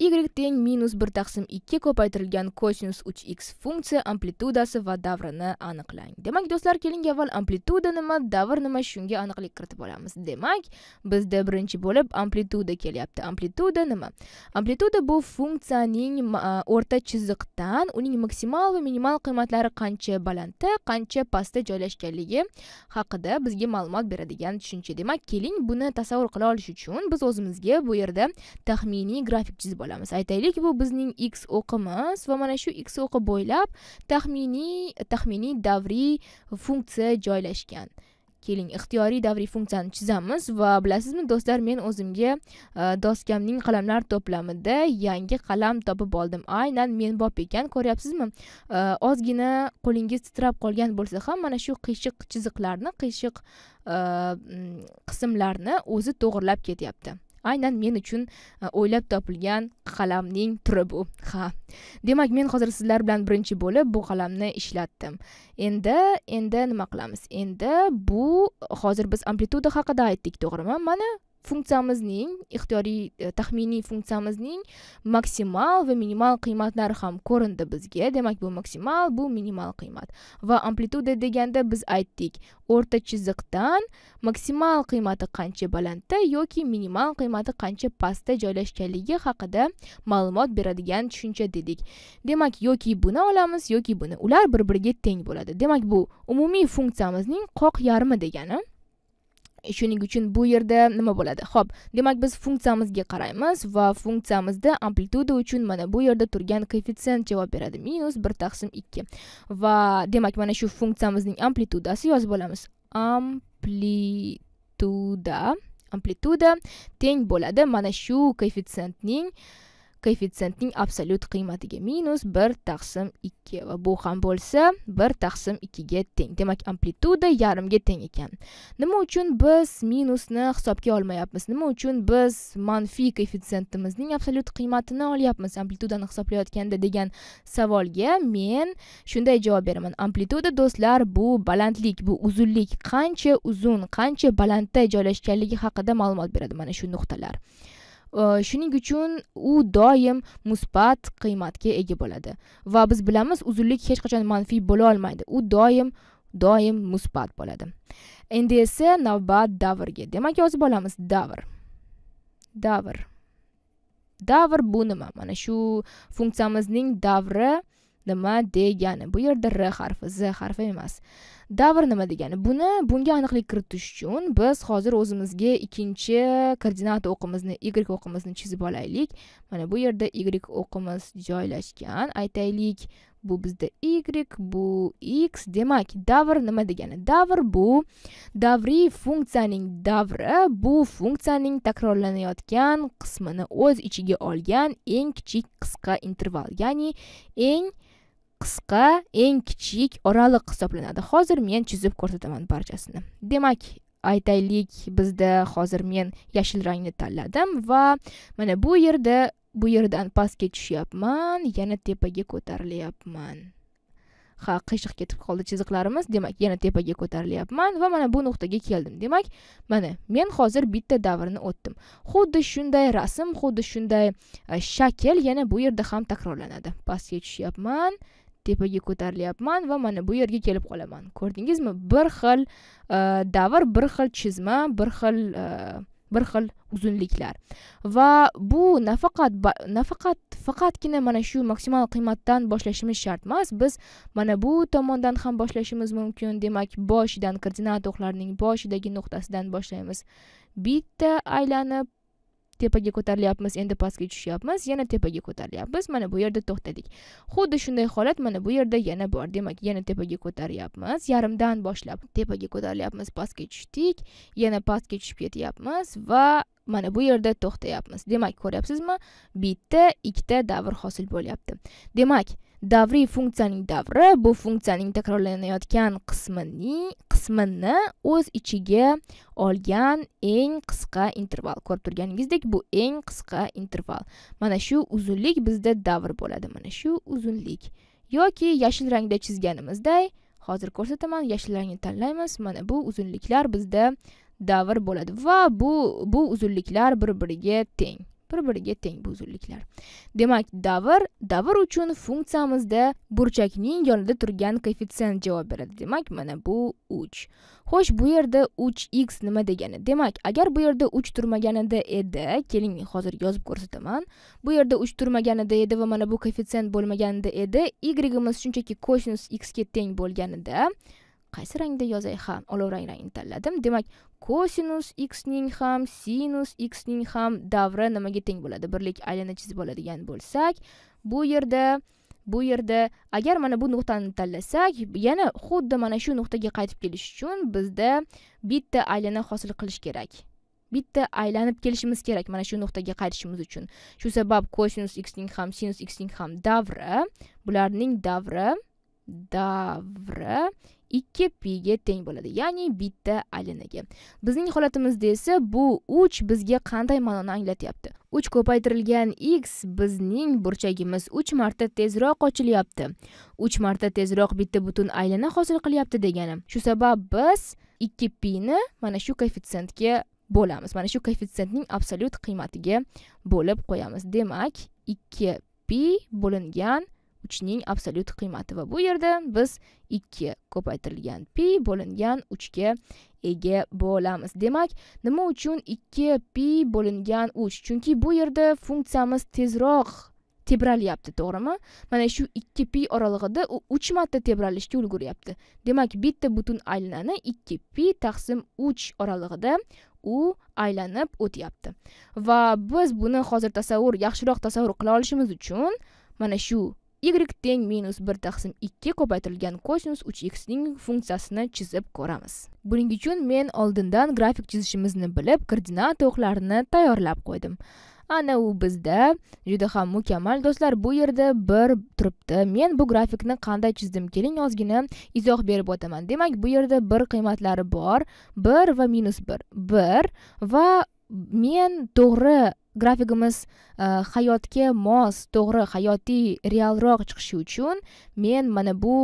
y teng minus bir taqsim ikki ko'paytirilgan kosinus uch x funksiya amplitudasi va davrini aniqlang demak do'stlar keling avval amplituda nima davr nima shunga aniqlik kiritib olamiz demak bizda birinchi bo'lib amplituda kelyapti amplituda nima amplituda bu funksiyaning o'rta chiziqdan uning maksimal va minimal qiymatlari qancha balandda qancha pastda joylashganligi haqida bizga ma'lumot beradigan tushuncha demak keling buni tasavvur qila olish uchun biz o'zimizga bu yerda taxminiy grafik chizib olamiz aytaylik bu bizning x o'qimiz va mana shu x o'qi bo'ylab taxminiy taxminiy davriy funksiya joylashgan keling ixtiyoriy davriy funksiyani chizamiz va bilasizmi do'stlar men o'zimga e, doskamning qalamlar to'plamida yangi qalam topib oldim aynan men bop ekan ko'ryapsizmi e, ozgina qo'lingiz titrab qolgan bo'lsa ham mana shu qiyshiq chiziqlarni qiyshiq e, qismlarni o'zi to'g'irlab ketyapti aynan men uchun e, o'ylab topilgan qalamning turi bu ha demak men hozir sizlar bilan birinchi bo'lib bu qalamni ishlatdim endi endi nima qilamiz endi bu hozir biz amplituda haqida aytdik to'g'rimi mana funksiyamizning ixtiyoriy э, taxminiy funksiyamizning maksimal va minimal qiymatlari ham ko'rindi bizga demak bu maksimal bu minimal qiymat va amplituda deganda biz aytdik o'rta chiziqdan maksimal qiymati qancha balandda yoki minimal qiymati qancha pastda joylashganligi haqida ma'lumot beradigan tushuncha dedik demak yoki buni olamiz yoki buni ular bir biriga teng bo'ladi demak bu umumiy funksiyamizning qoq yarmi degani shuning uchun bu yerda nima bo'ladi ho'p demak biz funksiyamizga qaraymiz va funksiyamizda amplituda uchun mana bu yerda turgan koeffitsient javob beradi minus bir taqsim ikki va demak mana shu funksiyamizning amplitudasi yozib olamiz amplituda amplituda teng bo'ladi mana shu koeffitsientning koeffitsiyentning absolyut qiymatiga minus bir taqsim ikki va bu ham bo'lsa bir taqsim ikkiga teng demak amplituda yarimga teng ekan nima uchun biz minusni hisobga olmayapmiz nima uchun biz manfiy koeffitsiyentimizning absolyut qiymatini olyapmiz amplitudani hisoblayotganda degan savolga men shunday javob beraman amplituda do'stlar bu balandlik bu uzunlik qancha uzun qancha balandda joylashganligi haqida ma'lumot beradi mana shu nuqtalar Э, shuning uchun u doim musbat qiymatga ega bo'ladi va biz bilamiz uzunlik hech qachon manfiy bo'la olmaydi u doim doim musbat bo'ladi endi esa navbat davrga demak yozib olamiz davr davr davr bu nima mana shu funksiyamizning davri nima degani bu yerda r harfi z harfi emas davr nima degani buni bunga aniqlik kiritish uchun biz hozir o'zimizga ikkinchi koordinata o'qimizni y o'qimizni chizib olaylik mana bu yerda y o'qimiz joylashgan aytaylik bu bizda y bu x demak davr nima degani davr bu davriy funksiyaning davri bu funksiyaning takrorlanayotgan qismini o'z ichiga olgan eng kichik qisqa interval ya'ni eng qisqa eng kichik oraliq hisoblanadi hozir men chizib ko'rsataman barchasini demak aytaylik bizda hozir men yashil rangni tanladim va mana bu yerda bu yerdan pastga tushyapman yana tepaga ko'tarilyapman ha qiyshiq ketib qoldi chiziqlarimiz demak yana tepaga ko'tarilyapman va mana bu nuqtaga keldim demak mana men hozir bitta davrni o'tdim xuddi shunday rasm xuddi shunday e, shakl yana bu yerda ham takrorlanadi pastga tushyapman tepaga ko'tarilyapman va mana bu yerga kelib qolaman ko'rdingizmi bir xil e, davr bir xil chizma bir xil e, bir xil uzunliklar va bu nafaqat nafaqat faqatgina mana shu maksimal qiymatdan boshlashimiz shart emas biz mana bu tomondan ham boshlashimiz mumkin demak boshidan koordinat boshidagi nuqtasidan boshlaymiz bitta aylanib tepaga ko'tarilyapmiz endi pastga tushyapmiz yana tepaga ko'tarilyapmiz mana bu yerda to'xtadik xuddi shunday holat mana bu yerda yana bor demak yana tepaga ko'taryapmiz yarimdan boshlab tepaga ko'tarilyapmiz pastga tushdik yana pastga tushib ketyapmiz va mana bu yerda to'xtayapmiz demak ko'ryapsizmi bitta ikkita davr hosil bo'lyapti demak davriy funksiyaning davri bu funksiyaning takrorlanayotgan qismining qismini o'z ichiga olgan eng qisqa interval ko'rib turganingizdek bu eng qisqa interval mana shu uzunlik bizda davr bo'ladi mana shu uzunlik yoki yashil rangda chizganimizday hozir ko'rsataman yashil rangni tanlaymiz mana bu uzunliklar bizda davr bo'ladi va bu bu uzunliklar bir biriga teng bir biriga teng bu uzunliklar demak davr davr uchun funksiyamizda burchakning yonida turgan koeffitsient javob beradi demak mana bu uch xo'sh bu yerda uch x nima degani demak agar bu yerda uch turmaganida edi keling men hozir yozib ko'rsataman bu yerda uch turmaganida edi va mana bu koeffitsient bo'lmaganida edi yimiz shunchaki kosinus x ga teng bo'lganida qaysi rangda yozay ha olovrang rangni tanladim demak kosinus x ning ham sinus x ning ham davri nimaga teng bo'ladi birlik aylana chizib oladigan bo'lsak bu yerda bu yerda agar mana bu nuqtani tanlasak yana xuddi mana shu nuqtaga qaytib kelish uchun bizda bitta aylana hosil qilish kerak bitta aylanib kelishimiz kerak mana shu nuqtaga qaytishimiz uchun shu sabab kosinus x ning ham sinus x ning ham davri bularning davri davri ikki piga teng bo'ladi ya'ni bitta alinaga bizning holatimizda esa bu uch bizga qanday ma'noni anglatyapti uch ko'paytirilgan x bizning burchagimiz uch marta tezroq ochilyapti uch marta tezroq bitta butun aylana hosil qilyapti degani shu sabab biz ikki pini mana shu koeffitsiyentga bo'lamiz mana shu koeffitsiyentning absolyut qiymatiga bo'lib qo'yamiz demak ikki pi bo'lingan uchning absolut qiymati va bu yerda biz ikki ko'paytirilgan pi bo'lingan uchga ega bo'lamiz demak nima uchun ikki pi bo'lingan uch chunki bu yerda funksiyamiz tezroq tebralyapti to'g'rimi mana shu ikki pi oralig'ida u uch marta tebralishga ulguryapti demak bitta butun aylanani ikki pi taqsim uch oralig'ida u aylanib o'tyapti va biz buni hozir tasavvur yaxshiroq tasavvur qila olishimiz uchun mana shu y teng minus bir taqsim ikki ko'paytirilgan kosinus uch x ning funksiyasini chizib ko'ramiz buning uchun men oldindan grafik chizishimizni bilib koordinata o'qlarini tayyorlab qo'ydim ana u bizda juda ham mukammal do'stlar bu yerda bir turibdi men bu grafikni qanday chizdim keling ozgina izoh berib o'taman demak bu yerda bir qiymatlari bor 1 va -1. 1 va men to'g'ri grafikimiz e, hayotga mos to'g'ri hayotiy realroq chiqishi uchun men mana bu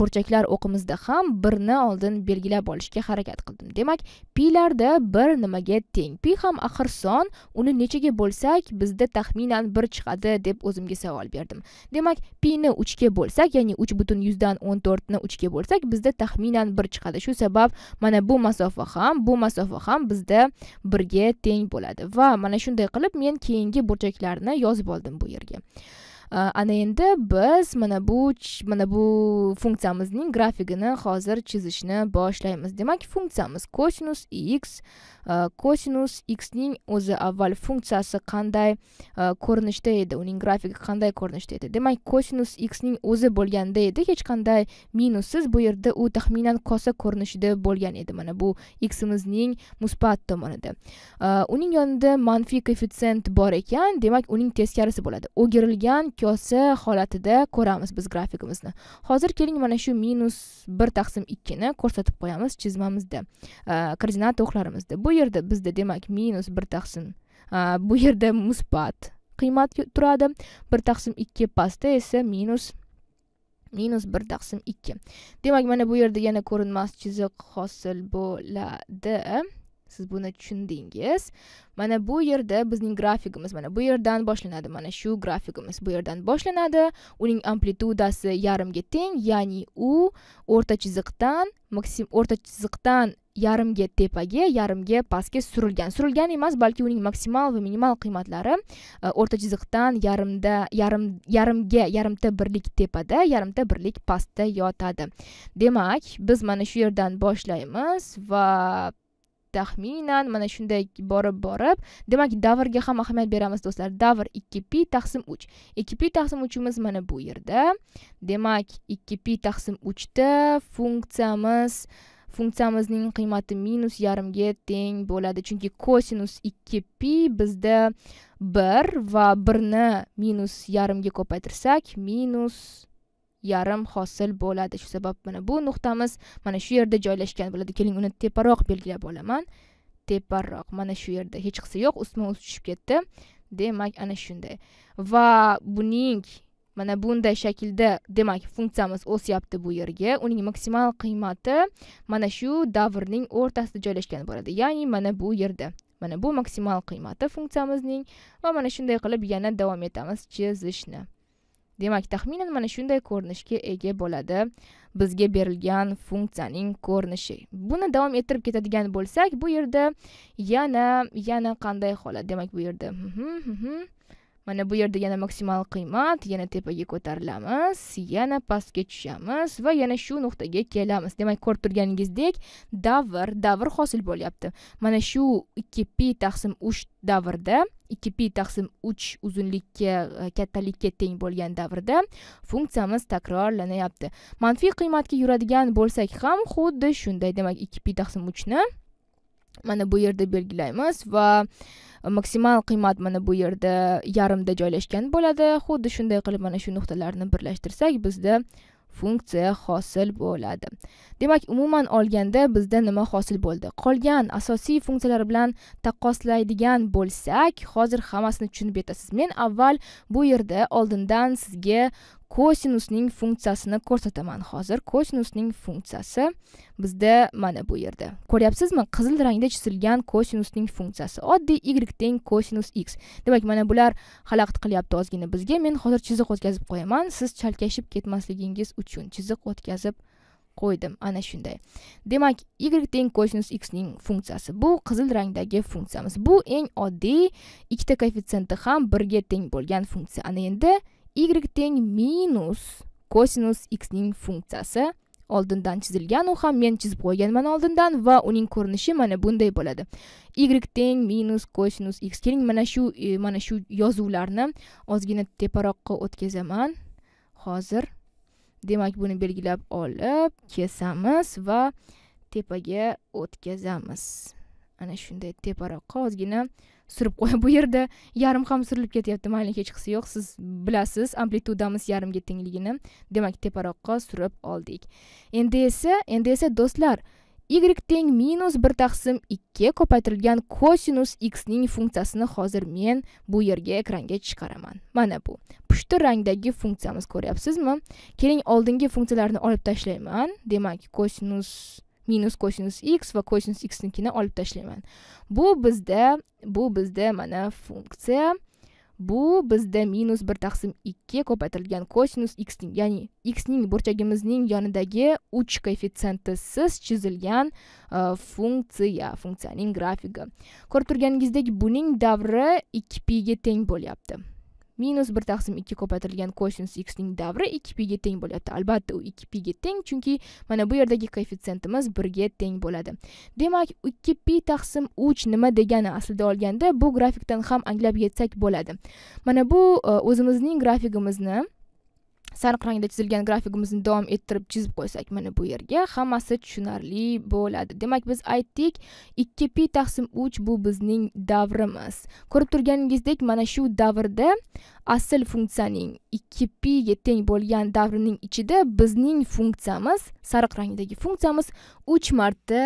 burchaklar o'qimizda ham birni oldin belgilab olishga harakat qildim demak pilarda bir nimaga teng pi ham axir son uni nechaga bo'lsak bizda taxminan bir chiqadi deb o'zimga savol berdim demak pini uchga bo'lsak ya'ni uch butun yuzdan o'n to'rtni uchga bo'lsak bizda taxminan bir chiqadi shu sabab mana bu masofa ham bu masofa ham bizda birga teng bo'ladi va mana shunday qilib men keyingi burchaklarni yozib oldim bu yerga ana endi biz mana bu mana bu funksiyamizning grafigini hozir chizishni boshlaymiz demak funksiyamiz kosinus x kosinus x ning o'zi avval funksiyasi qanday ko'rinishda edi uning grafigi qanday ko'rinishda edi demak kosinus x ning o'zi bo'lganda edi hech qanday minussiz bu yerda u taxminan kosa ko'rinishida bo'lgan edi mana bu ximizning musbat tomonida uning yonida manfiy koeffitsient bor ekan demak uning teskarisi bo'ladi o'girilgan yosi holatida ko'ramiz biz grafikimizni hozir keling mana shu minus bir taqsim ikkini ko'rsatib qo'yamiz chizmamizda koordinata o'qlarimizda bu yerda bizda demak minus bir taqsim bu yerda musbat qiymat turadi bir taqsim ikki pastda esa minus minus bir taqsim ikki demak mana bu yerda yana ko'rinmas chiziq hosil bo'ladi siz buni tushundingiz mana bu yerda bizning grafikimiz mana bu yerdan boshlanadi mana shu grafikimiz bu yerdan boshlanadi uning amplitudasi yarimga teng ya'ni u o'rta chiziqdan maksim o'rta chiziqdan yarimga tepaga yarimga pastga surilgan surilgan emas balki uning maksimal va minimal qiymatlari e, o'rta chiziqdan yarimda yarim yarimga yarimta birlik tepada yarimta birlik pastda yotadi demak biz mana shu yerdan boshlaymiz va taxminan mana shunday borib borib demak davrga ham ahamiyat beramiz do'stlar davr ikki pi taqsim uch ikki pi taqsim uchimiz mana bu yerda demak ikki pi taqsim uchda funksiyamiz funksiyamizning qiymati minus yarimga teng bo'ladi chunki kosinus ikki pi bizda bir va birni minus yarimga ko'paytirsak minus yarim hosil bo'ladi shu sabab mana bu nuqtamiz mana shu yerda joylashgan bo'ladi keling uni teparoq belgilab olaman teparoq mana shu yerda hech qisi yo'q ustma ust tushib ketdi demak ana shunday va buning mana bunday shaklda demak funksiyamiz o'syapti bu yerga uning maksimal qiymati mana shu davrning o'rtasida joylashgan bo'ladi ya'ni mana bu yerda mana bu maksimal qiymati funksiyamizning va mana shunday qilib yana davom etamiz chizishni demak taxminan mana shunday ko'rinishga ega bo'ladi bizga berilgan funksiyaning ko'rinishi buni davom ettirib ketadigan bo'lsak bu yerda yana yana qanday holat demak bu yerda hm, hm, hm, mana bu yerda yana maksimal qiymat yana tepaga ko'tarilamiz yana pastga tushamiz va yana shu nuqtaga kelamiz demak ko'rib turganingizdek davr davr hosil bo'lyapti mana shu ikki pi taqsim uch davrda ikki pi taqsim uch uzunlikka e, kattalikka teng bo'lgan davrda funksiyamiz takrorlanayapti manfiy qiymatga yuradigan bo'lsak ham xuddi shunday demak ikki pi taqsim uchni mana bu yerda belgilaymiz va maksimal qiymat mana bu yerda yarimda joylashgan bo'ladi xuddi shunday qilib mana shu nuqtalarni birlashtirsak bizda funksiya hosil bo'ladi demak umuman olganda bizda nima hosil bo'ldi qolgan asosiy funksiyalar bilan taqqoslaydigan bo'lsak hozir hammasini tushunib yetasiz men avval bu yerda oldindan sizga kosinusning funksiyasini ko'rsataman hozir kosinusning funksiyasi bizda mana bu yerda ko'ryapsizmi qizil rangda chizilgan kosinusning funksiyasi oddiy y teng kosinus x demak mana bular xalaqit qilyapti ozgina bizga men hozir chiziq o'tkazib qo'yaman siz chalkashib ketmasligingiz uchun chiziq o'tkazib qo'ydim ana shunday demak y teng kosinus x ning funksiyasi bu qizil rangdagi funksiyamiz bu eng oddiy ikkita koeffitsiyenti ham birga teng bo'lgan funksiya ana endi y teng minus kosinus x ning funksiyasi oldindan chizilgan u ham men chizib qo'yganman oldindan va uning ko'rinishi mana bunday bo'ladi y teng minus kosinus x keling mana shu e, mana shu yozuvlarni ozgina teparoqqa o'tkazaman hozir demak buni belgilab olib kesamiz va tepaga o'tkazamiz ana shunday teparoqqa ozgina surib qo'y bu yerda yarim ham surilib ketyapti mayli hech qisi yo'q siz bilasiz amplitudamiz yarimga tengligini demak teparoqqa surib oldik endi esa endi esa do'stlar y teng minus bir taqsim ikki ko'paytirilgan kosinus x ning funksiyasini hozir men bu yerga ekranga chiqaraman mana bu pushti rangdagi funksiyamiz ko'ryapsizmi keling oldingi funksiyalarni olib tashlayman demak kosinus minus kosinus x va kosinus xnikini olib tashlayman bu bizda bu bizda mana funksiya bu bizda minus bir taqsim ikki ko'paytirilgan kosinus xning ya'ni xning burchagimizning yonidagi uch koeffitsentisiz chizilgan funksiya funksiyaning grafigi ko'rib turganingizdek buning davri ikki piga teng bo'lyapti minus bir taqsim ikki ko'paytirilgan kosinus x ning davri ikki piga teng bo'ladi albatta u ikki piga teng chunki mana bu yerdagi 1 birga teng bo'ladi demak ikki pi taqsim uch nima degani aslida olganda bu grafikdan ham anglab yetsak bo'ladi mana bu e, o'zimizning grafigimizni sariq rangda chizilgan grafigimizni davom ettirib chizib qo'ysak mana bu yerga hammasi tushunarli bo'ladi demak biz aytdik ikki pi taqsim uch bu bizning davrimiz ko'rib turganingizdek mana shu davrda asl funksiyaning ikki piga teng bo'lgan davrining ichida bizning funksiyamiz sariq rangdagi funksiyamiz uch marta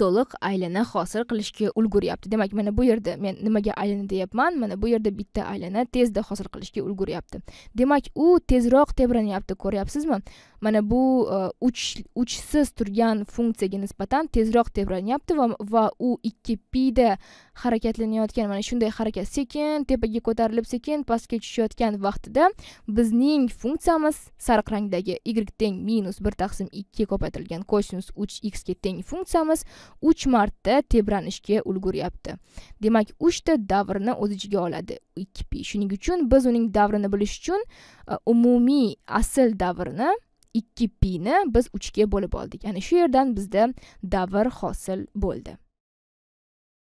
to'liq aylana hosil qilishga ulguryapti demak mana bu yerda men nimaga aylana deyapman mana bu yerda bitta aylana tezda hosil qilishga ulguryapti demak u tezroq tebranyapti ko'ryapsizmi mana bu e, uch uchsiz turgan funksiyaga nisbatan tezroq tebranyapti va, va u ikki pida harakatlanayotgan mana shunday harakat sekin tepaga ko'tarilib sekin pastga tushayotgan vaqtida bizning funksiyamiz sariq rangdagi y teng minus bir taqsim ikki ko'paytirilgan kosinus uch xga teng funksiyamiz uch marta tebranishga ulguryapti demak uchta davrni o'z ichiga oladi ikki pi shuning uchun biz uning davrini bilish uchun e, umumiy asl davrni ikki pini biz uchga bo'lib oldik ya'ni shu yerdan bizda davr hosil bo'ldi